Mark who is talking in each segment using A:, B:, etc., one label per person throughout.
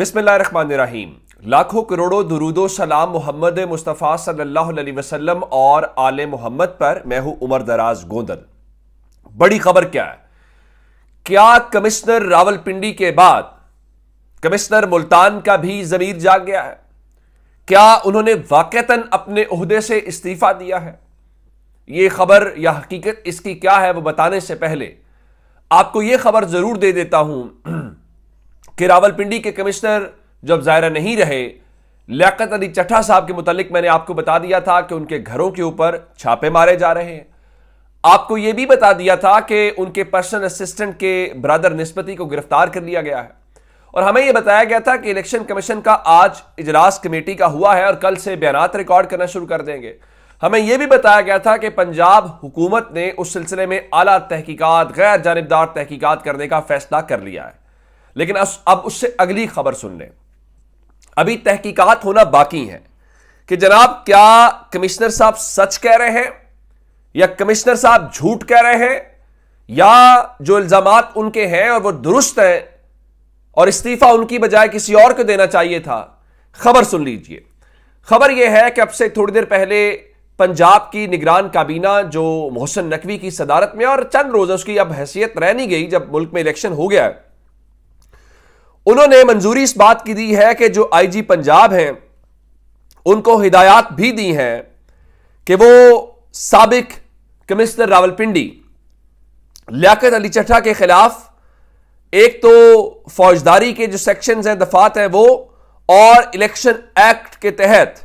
A: बिस्मिल्लाहिर्रहमानिर्रहीम लाखों करोड़ों दरूदो सलाम मोहम्मद मुस्तफ़ा सल्लल्लाहु अलैहि वसल्लम और आल मोहम्मद पर मैं हूं उमर दराज गोंदल बड़ी खबर क्या है क्या कमिश्नर रावलपिंडी के बाद कमिश्नर मुल्तान का भी जमीर जाग गया है क्या उन्होंने वाकता अपने अहदे से इस्तीफा दिया है यह खबर या हकीकत इसकी क्या है वो बताने से पहले आपको यह खबर जरूर दे देता हूं कि रावलपिंडी के कमिश्नर जब जायरा नहीं रहे लियाकत अली चटा साहब के मुतालिक मैंने आपको बता दिया था कि उनके घरों के ऊपर छापे मारे जा रहे हैं आपको यह भी बता दिया था कि उनके पर्सनल असिस्टेंट के ब्रदर निस्पति को गिरफ्तार कर लिया गया है और हमें यह बताया गया था कि इलेक्शन कमीशन का आज इजलास कमेटी का हुआ है और कल से बयान रिकॉर्ड करना शुरू कर देंगे हमें यह भी बताया गया था कि पंजाब हुकूमत ने उस सिलसिले में आला तहकीकत गैर जानबदार तहकीकत करने का फैसला कर लिया है लेकिन अब उससे अगली खबर सुन लें अभी तहकीकात होना बाकी है कि जनाब क्या कमिश्नर साहब सच कह रहे हैं या कमिश्नर साहब झूठ कह रहे हैं या जो इल्जाम उनके हैं और वो दुरुस्त हैं और इस्तीफा उनकी बजाय किसी और को देना चाहिए था खबर सुन लीजिए खबर यह है कि अब से थोड़ी देर पहले पंजाब की निगरान काबीना जो मोहसन नकवी की सदारत में और चंद रोज़ उसकी अब हैसियत रह नहीं गई जब मुल्क में इलेक्शन हो गया है उन्होंने मंजूरी इस बात की दी है कि जो आईजी पंजाब हैं उनको हिदायत भी दी हैं कि वो सबक कमिश्नर रावलपिंडी लियाकत अली चटा के खिलाफ एक तो फौजदारी के जो सेक्शंस हैं दफात हैं वो और इलेक्शन एक्ट के तहत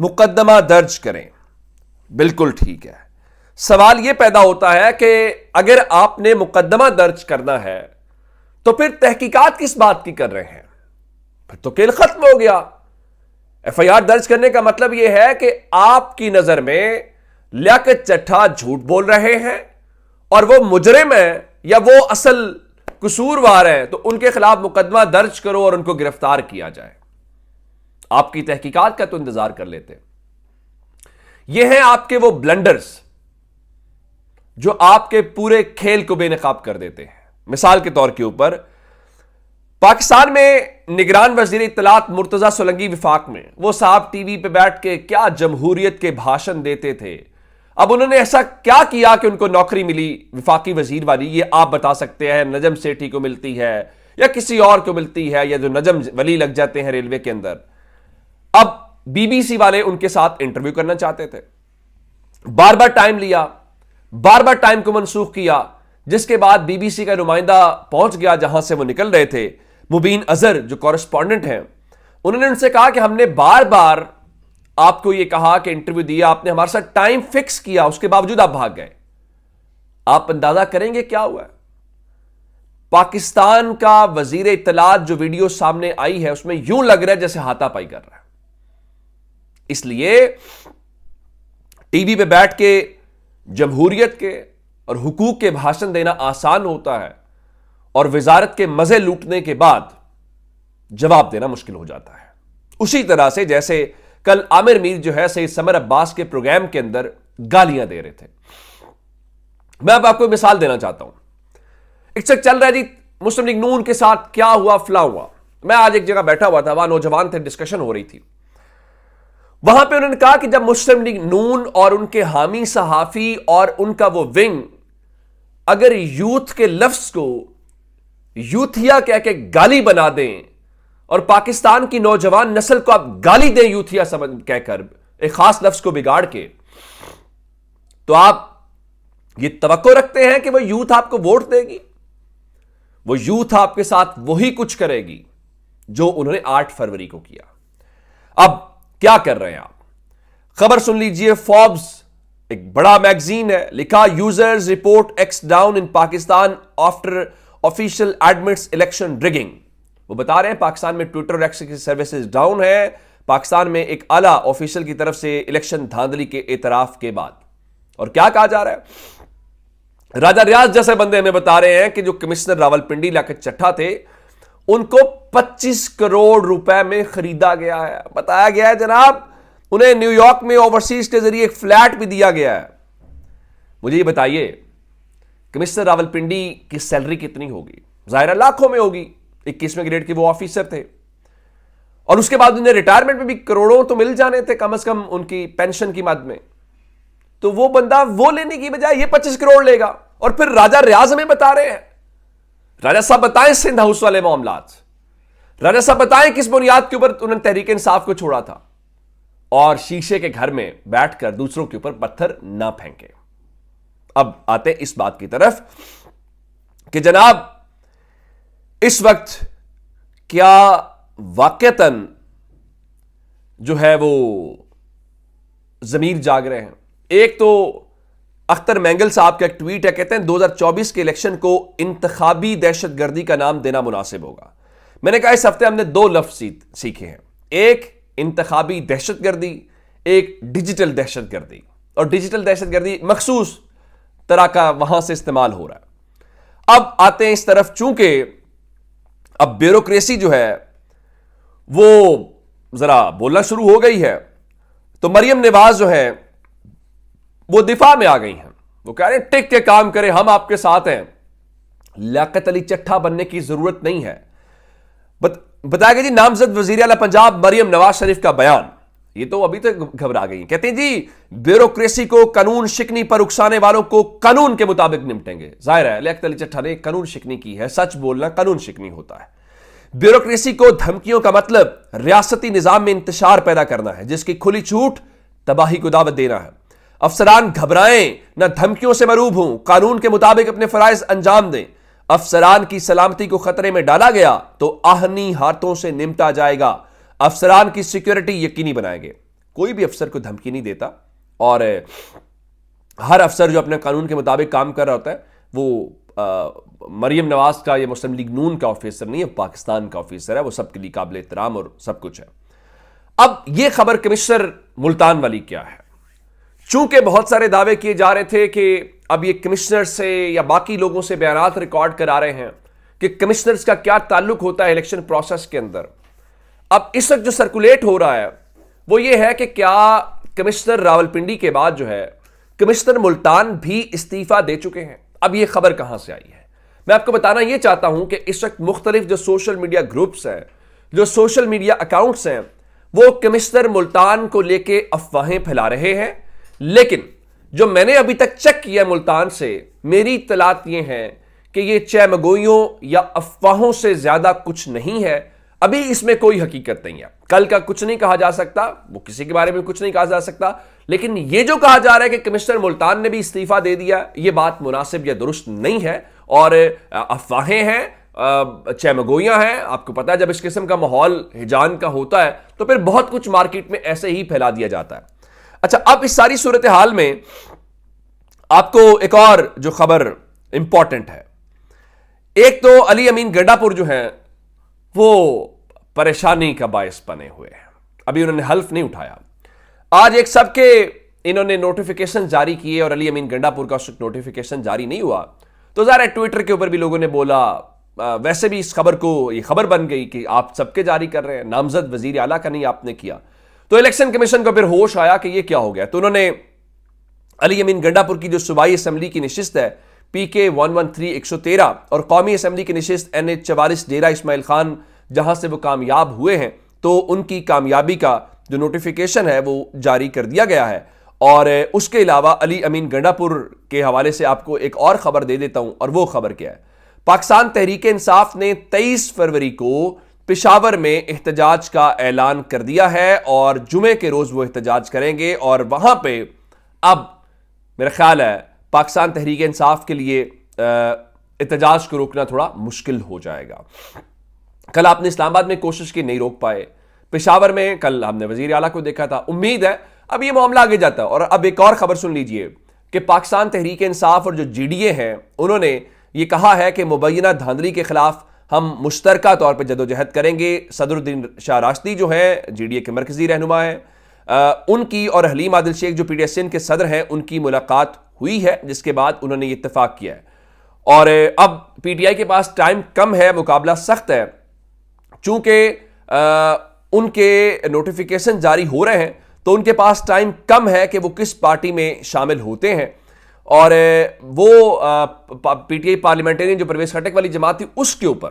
A: मुकदमा दर्ज करें बिल्कुल ठीक है सवाल यह पैदा होता है कि अगर आपने मुकदमा दर्ज करना है तो फिर तहकीकात किस बात की कर रहे हैं फिर तो केल खत्म हो गया एफआईआर दर्ज करने का मतलब यह है कि आपकी नजर में लियाकत चट्ठा झूठ बोल रहे हैं और वो मुजरिम है या वो असल कसूरवार है तो उनके खिलाफ मुकदमा दर्ज करो और उनको गिरफ्तार किया जाए आपकी तहकीकात का तो इंतजार कर लेते ये हैं आपके वो ब्लंडर्स जो आपके पूरे खेल को बेनकाब कर देते हैं मिसाल के तौर के ऊपर पाकिस्तान में निगरान वजीर इतलात मुर्तजा सोलंगी विफाक में वो साहब टीवी पे बैठ के क्या जमहूरियत के भाषण देते थे अब उन्होंने ऐसा क्या किया कि उनको नौकरी मिली विफाकी वजीर वाली ये आप बता सकते हैं नजम सेठी को मिलती है या किसी और को मिलती है या जो नजम वली लग जाते हैं रेलवे के अंदर अब बीबीसी वाले उनके साथ इंटरव्यू करना चाहते थे बार बार टाइम लिया बार बार टाइम को मनसूख किया जिसके बाद बीबीसी का नुमाइंदा पहुंच गया जहां से वो निकल रहे थे मुबीन अजहर जो कॉरेस्पॉन्डेंट हैं उन्होंने उनसे कहा कि हमने बार बार आपको ये कहा कि इंटरव्यू दिया आपने हमारे साथ टाइम फिक्स किया उसके बावजूद आप भाग गए आप अंदाजा करेंगे क्या हुआ है? पाकिस्तान का वजीर इतलात जो वीडियो सामने आई है उसमें यूं लग रहा है जैसे हाथापाई कर रहा है इसलिए टीवी पे बैठ के जमहूरियत के और हुकूक के भाषण देना आसान होता है और वजारत के मजे लूटने के बाद जवाब देना मुश्किल हो जाता है उसी तरह से जैसे कल आमिर मीर जो है सही समर अब्बास के प्रोग्राम के अंदर गालियां दे रहे थे मैं अब आपको मिसाल देना चाहता हूं एक चक चल रहा है जी मुस्लिम लीग नून के साथ क्या हुआ फला हुआ मैं आज एक जगह बैठा हुआ था वहां नौजवान थे डिस्कशन हो रही थी वहां पे उन्होंने कहा कि जब मुस्लिम लीग नून और उनके हामी सहाफी और उनका वो विंग अगर यूथ के लफ्स को यूथिया कह के गाली बना दें और पाकिस्तान की नौजवान नस्ल को आप गाली दें यूथिया समझ कहकर एक खास लफ्स को बिगाड़ के तो आप ये तवक्को रखते हैं कि वह यूथ आपको वोट देगी वो यूथ आपके साथ वही कुछ करेगी जो उन्होंने 8 फरवरी को किया अब क्या कर रहे हैं आप खबर सुन लीजिए फॉर्ब्स एक बड़ा मैगजीन है लिखा users report X down in Pakistan after official admits election rigging वो बता रहे हैं पाकिस्तान में ट्विटर एक्स की सर्विसेज डाउन है पाकिस्तान में एक आला ऑफिशियल की तरफ से इलेक्शन धांधली के एतराफ के बाद और क्या कहा जा रहा है राजा रियाज जैसे बंदे हमें बता रहे हैं कि जो कमिश्नर रावलपिंडी इलाके चट्ठा थे उनको 25 करोड़ रुपए में खरीदा गया है बताया गया है जनाब उन्हें न्यूयॉर्क में ओवरसीज के जरिए एक फ्लैट भी दिया गया है मुझे ये बताइए कमिश्नर रावलपिंडी की सैलरी कितनी होगी जाहिर लाखों में होगी इक्कीसवें ग्रेड के वो ऑफिसर थे और उसके बाद उन्हें रिटायरमेंट में भी करोड़ों तो मिल जाने थे कम से कम उनकी पेंशन की मद में तो वो बंदा वो लेने की बजाय ये पच्चीस करोड़ लेगा और फिर राजा रियाज हमें बता रहे हैं राजा साहब बताएं सिंध हाउस वाले मामला राजा साहब बताएं किस बुनियाद के ऊपर उन्होंने तहरीक इंसाफ को छोड़ा था और शीशे के घर में बैठकर दूसरों के ऊपर पत्थर ना फेंके अब आते इस बात की तरफ कि जनाब इस वक्त क्या वाक्यतन जो है वो जमीर जाग रहे हैं एक तो अख्तर मैंगल साहब का एक ट्वीट है कहते हैं 2024 के इलेक्शन को इंतबी दहशत गर्दी का नाम देना मुनासिब होगा मैंने कहा इस हफ्ते हमने दो लफ्ज सीखे हैं एक इंतबी दहशत गर्दी एक डिजिटल दहशत गर्दी और डिजिटल दहशत गर्दी मखसूस तरह का वहां से इस्तेमाल हो रहा है अब आते हैं इस तरफ चूंकि अब ब्यूरोक्रेसी जो है वो जरा बोलना शुरू हो गई है तो मरियम नवाज जो है वो दिफा में आ गई हैं वो कह रहे हैं टिक के काम करें हम आपके साथ हैं लियाकत अली चट्ठा बनने की जरूरत नहीं है बट बताया गया जी नामजद वजीर अला पंजाब मरियम नवाज शरीफ का बयान ये तो अभी तक घबरा गई कहते हैं जी ब्यूरोक्रेसी को कानून शिकनी पर उकसाने वालों को कानून के मुताबिक निपटेंगे जाहिर है अली अख्तर चट्ठा ने कानून शिकनी की है सच बोलना कानून शिकनी होता है ब्यूरोक्रेसी को धमकियों का मतलब रियासती निजाम में इंतशार पैदा करना है जिसकी खुली छूट तबाही को दावत देना है अफसरान घबराएं ना धमकियों से मरूब हूं कानून के मुताबिक अपने फरज अंजाम दें अफसरान की सलामती को खतरे में डाला गया तो आहनी हाथों से निमटा जाएगा अफसरान की सिक्योरिटी यकीनी बनाएंगे कोई भी अफसर को धमकी नहीं देता और हर अफसर जो अपने कानून के मुताबिक काम कर रहा होता है वो मरियम नवाज का या मुस्लिम लीग नून का ऑफिसर नहीं है पाकिस्तान का ऑफिसर है वो सबके लिए काबिल एहतराम और सब कुछ है अब यह खबर कमिश्नर मुल्तान वाली क्या है चूंकि बहुत सारे दावे किए जा रहे थे कि अब ये कमिश्नर से या बाकी लोगों से बयान रिकॉर्ड करा रहे हैं कि कमिश्नर्स का क्या ताल्लुक होता है इलेक्शन प्रोसेस के अंदर अब इस वक्त जो सर्कुलेट हो रहा है वो ये है कि क्या कमिश्नर रावलपिंडी के बाद जो है कमिश्नर मुल्तान भी इस्तीफा दे चुके हैं अब ये खबर कहां से आई है मैं आपको बताना यह चाहता हूं कि इस वक्त मुख्तलिफ जो सोशल मीडिया ग्रुप्स हैं जो सोशल मीडिया अकाउंट्स हैं वो कमिश्नर मुल्तान को लेके अफवाहें फैला रहे हैं लेकिन जो मैंने अभी तक चेक किया मुल्तान से मेरी इतलात यह है कि यह चैमगोइयों या अफवाहों से ज्यादा कुछ नहीं है अभी इसमें कोई हकीकत नहीं है कल का कुछ नहीं कहा जा सकता वो किसी के बारे में कुछ नहीं कहा जा सकता लेकिन यह जो कहा जा रहा है कि कमिश्नर मुल्तान ने भी इस्तीफा दे दिया यह बात मुनासिब या दुरुस्त नहीं है और अफवाहें हैं चैमगोइयां हैं आपको पता है जब इस किस्म का माहौल हिजान का होता है तो फिर बहुत कुछ मार्केट में ऐसे ही फैला दिया जाता है अच्छा अब इस सारी सूरत हाल में आपको एक और जो खबर इंपॉर्टेंट है एक तो अली अमीन गड्डापुर जो है वो परेशानी का बायस बने हुए हैं अभी उन्होंने हल्फ नहीं उठाया आज एक सबके इन्होंने नोटिफिकेशन जारी किए और अली अमीन गंडापुर का नोटिफिकेशन जारी नहीं हुआ तो ज़ाहिर है ट्विटर के ऊपर भी लोगों ने बोला वैसे भी इस खबर को ये खबर बन गई कि आप सबके जारी कर रहे हैं नामजद वजीर आला का नहीं आपने किया तो इलेक्शन कमीशन को फिर होश आया कि यह क्या हो गया तो उन्होंने अली अमीन गंडापुर की जो सूबाई असेंबली की निशिस्त है पी के वन वन थ्री एक सौ तेरह और कौमी असेंबली की निशिस्त एन एच चवारिस डेरा इसमाइल खान जहां से वो कामयाब हुए हैं तो उनकी कामयाबी का जो नोटिफिकेशन है वो जारी कर दिया गया है और उसके अलावा अली अमीन गंडापुर के हवाले से आपको एक और खबर दे देता हूं और वो खबर क्या है पाकिस्तान तहरीक इंसाफ ने तेईस फरवरी को पिशावर में एहतजाज का ऐलान कर दिया है और जुमे के रोज़ वो एहतजाज करेंगे और वहां पे अब मेरा ख्याल है पाकिस्तान तहरीक इंसाफ के लिए एहतजाज को रोकना थोड़ा मुश्किल हो जाएगा कल आपने इस्लामाबाद में कोशिश की नहीं रोक पाए पिशावर में कल हमने वजीर अला को देखा था उम्मीद है अब ये मामला आगे जाता है और अब एक और खबर सुन लीजिए कि पाकिस्तान तहरीक इंसाफ और जो जी डी ए हैं उन्होंने ये कहा है कि मुबैना धांधली के खिलाफ हम मुश्तर तौर पर जदोजहद करेंगे सदरुद्दीन शाह राश्ती जो है जी डी ए के मरकजी रहनुमा है आ, उनकी और हलीम आदिल शेख जो पी डी एस एन के सदर हैं उनकी मुलाकात हुई है जिसके बाद उन्होंने ये इतफाक़ किया है और अब पी टी आई के पास टाइम कम है मुकाबला सख्त है चूंकि उनके नोटिफिकेशन जारी हो रहे हैं तो उनके पास टाइम कम है कि वो किस पार्टी में शामिल होते हैं और वो पीटीआई पार्लियामेंटेरियन जो प्रवेश खटक वाली जमात थी उसके ऊपर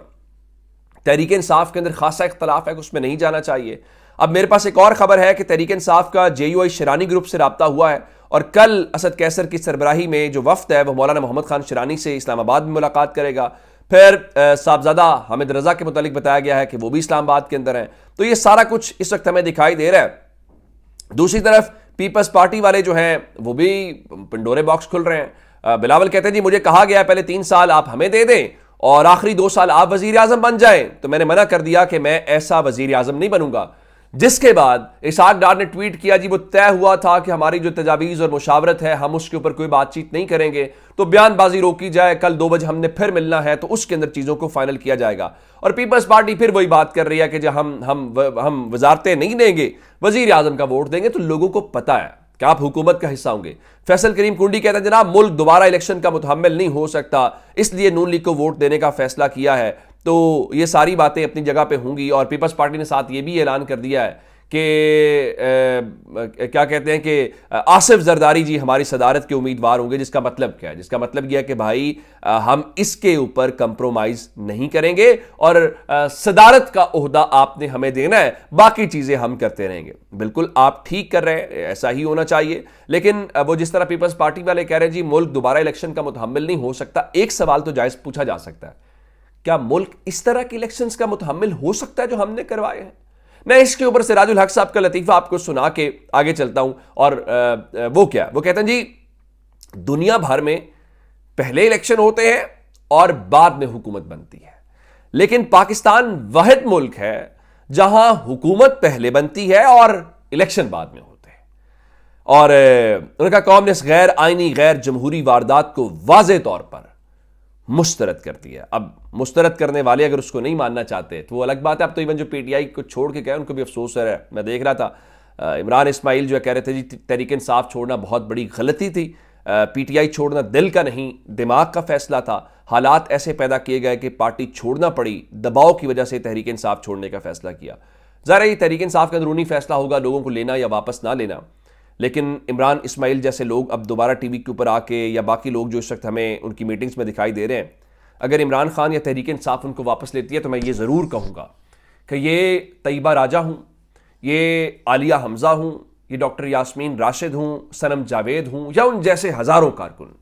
A: तहरीक इंसाफ के अंदर खासा इख्तलाफ है उसमें नहीं जाना चाहिए अब मेरे पास एक और खबर है कि तहरीक इंसाफ का J U I Sherani group से रबता हुआ है और कल असद कैसर की सरबराही में जो वफद है वह मौलाना मोहम्मद खान शरानी से इस्लामाबाद में मुलाकात करेगा फिर साहबजादा हमिद रजा के मुतालिक बताया गया है कि वो भी इस्लामाबाद के अंदर हैं तो ये सारा कुछ इस वक्त हमें दिखाई दे रहा है दूसरी तरफ पीपल्स पार्टी वाले जो हैं वो भी पिंडोरे बॉक्स खुल रहे हैं बिलावल कहते हैं जी मुझे कहा गया पहले तीन साल आप हमें दे दें और आखिरी दो साल आप वजीर आजम बन जाएं तो मैंने मना कर दिया कि मैं ऐसा वजीर आजम नहीं बनूंगा जिसके बाद इसाक डार ने ट्वीट किया जी वो तय हुआ था कि हमारी जो तजावीज़ और मुशावरत है हम उसके ऊपर कोई बातचीत नहीं करेंगे तो बयानबाजी रोकी जाए कल दो बजे हमने फिर मिलना है तो उसके अंदर चीज़ों को फाइनल किया जाएगा और पीपल्स पार्टी फिर वही बात कर रही है कि जब हम हम व, हम वजारते नहीं देंगे वजीर आजम का वोट देंगे तो लोगों को पता है कि आप हुकूमत का हिस्सा होंगे फैसल करीम कुंडी कहते हैं जनाब मुल्क दोबारा इलेक्शन का मुतहमल नहीं हो सकता इसलिए नून लीग को वोट देने का फैसला किया है तो ये सारी बातें अपनी जगह पे होंगी और पीपल्स पार्टी ने साथ ये भी ऐलान कर दिया है कि क्या कहते हैं कि आसिफ जरदारी जी हमारी सदारत के उम्मीदवार होंगे जिसका मतलब क्या है जिसका मतलब यह है कि भाई आ, हम इसके ऊपर कंप्रोमाइज नहीं करेंगे और आ, सदारत का उहदा आपने हमें देना है बाकी चीज़ें हम करते रहेंगे बिल्कुल आप ठीक कर रहे हैं ऐसा ही होना चाहिए लेकिन वो जिस तरह पीपल्स पार्टी वाले कह रहे हैं जी मुल्क दोबारा इलेक्शन का मुतहमल नहीं हो सकता एक सवाल तो जायज़ पूछा जा सकता है क्या मुल्क इस तरह के इलेक्शंस का मुतहमल हो सकता है जो हमने करवाए हैं मैं इसके ऊपर से राजुल हक साहब का लतीफा आपको सुना के आगे चलता हूं और वो क्या वो कहते हैं जी दुनिया भर में पहले इलेक्शन होते हैं और बाद में हुकूमत बनती है लेकिन पाकिस्तान वहद मुल्क है जहां हुकूमत पहले बनती है और इलेक्शन बाद में होते हैं और उनका कौम ने इस गैर आइनी गैर जमहूरी वारदात को वाज तौर पर मुस्तरद करती है अब मुस्तरद करने वाले अगर उसको नहीं मानना चाहते तो वो अलग बात है अब तो इवन जो पीटीआई को छोड़ के गए उनको भी अफसोस है मैं देख रहा था इमरान इसमाइल जो कह रहे थे जी तहरीक इंसाफ छोड़ना बहुत बड़ी गलती थी पीटीआई छोड़ना दिल का नहीं दिमाग का फैसला था हालात ऐसे पैदा किए गए कि पार्टी छोड़ना पड़ी दबाव की वजह से तहरीक इंसाफ छोड़ने का फैसला किया ज़रा ये तहरीक इंसाफ का अंदरूनी फैसला होगा लोगों को लेना या वापस ना लेना लेकिन इमरान इसमाइल जैसे लोग अब दोबारा टीवी के ऊपर आके या बाकी लोग जो इस वक्त हमें उनकी मीटिंग्स में दिखाई दे रहे हैं अगर इमरान खान या तहरीक इंसाफ उनको वापस लेती है तो मैं ये ज़रूर कहूँगा कि ये तयबा राजा हूँ ये आलिया हमज़ा हूँ ये डॉक्टर यासमीन राशिद हूँ सनम जावेद हूँ या उन जैसे हज़ारों कारकुन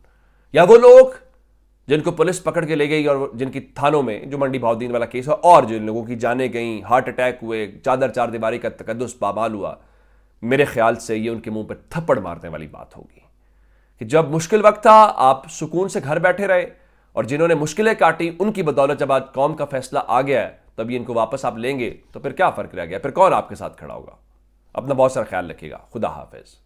A: या वो लोग जिनको पुलिस पकड़ के ले गई और जिनकी थानों में जो मंडी भावदीन वाला केस है और जिन लोगों की जाने गई हार्ट अटैक हुए चादर चार दीवारी का तकदस पाबाल हुआ मेरे ख्याल से ये उनके मुंह पर थप्पड़ मारने वाली बात होगी कि जब मुश्किल वक्त था आप सुकून से घर बैठे रहे और जिन्होंने मुश्किलें काटी उनकी बदौलत जब आज कौम का फैसला आ गया है तब ये इनको वापस आप लेंगे तो फिर क्या फ़र्क रह गया फिर कौन आपके साथ खड़ा होगा अपना बहुत सारा ख्याल रखिएगा खुदा हाफिज़